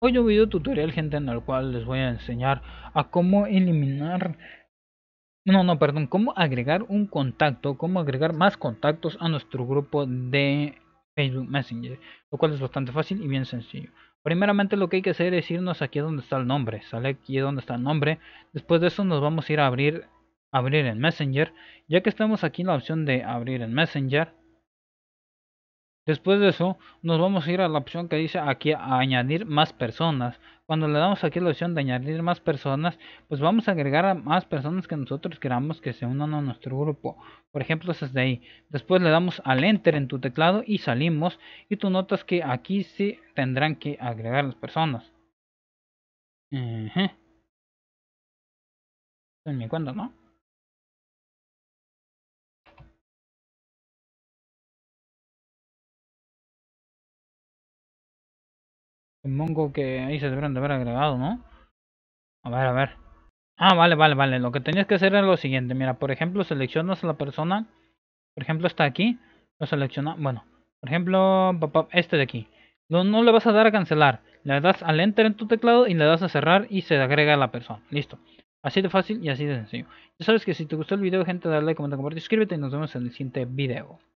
Hoy un video tutorial gente en el cual les voy a enseñar a cómo eliminar no no perdón cómo agregar un contacto cómo agregar más contactos a nuestro grupo de Facebook Messenger lo cual es bastante fácil y bien sencillo primeramente lo que hay que hacer es irnos aquí donde está el nombre sale aquí donde está el nombre después de eso nos vamos a ir a abrir abrir el Messenger ya que estamos aquí en la opción de abrir el Messenger Después de eso, nos vamos a ir a la opción que dice aquí a añadir más personas. Cuando le damos aquí la opción de añadir más personas, pues vamos a agregar a más personas que nosotros queramos que se unan a nuestro grupo. Por ejemplo, es de ahí. Después le damos al Enter en tu teclado y salimos. Y tú notas que aquí sí tendrán que agregar las personas. En pues cuenta, ¿no? El mongo que ahí se deberían de haber agregado, ¿no? A ver, a ver. Ah, vale, vale, vale. Lo que tenías que hacer era lo siguiente. Mira, por ejemplo, seleccionas a la persona. Por ejemplo, está aquí. Lo selecciona. Bueno, por ejemplo, este de aquí. No, no le vas a dar a cancelar. Le das al enter en tu teclado y le das a cerrar y se agrega a la persona. Listo. Así de fácil y así de sencillo. Ya sabes que si te gustó el video, gente, dale like, comenta, compartir, suscríbete y nos vemos en el siguiente video.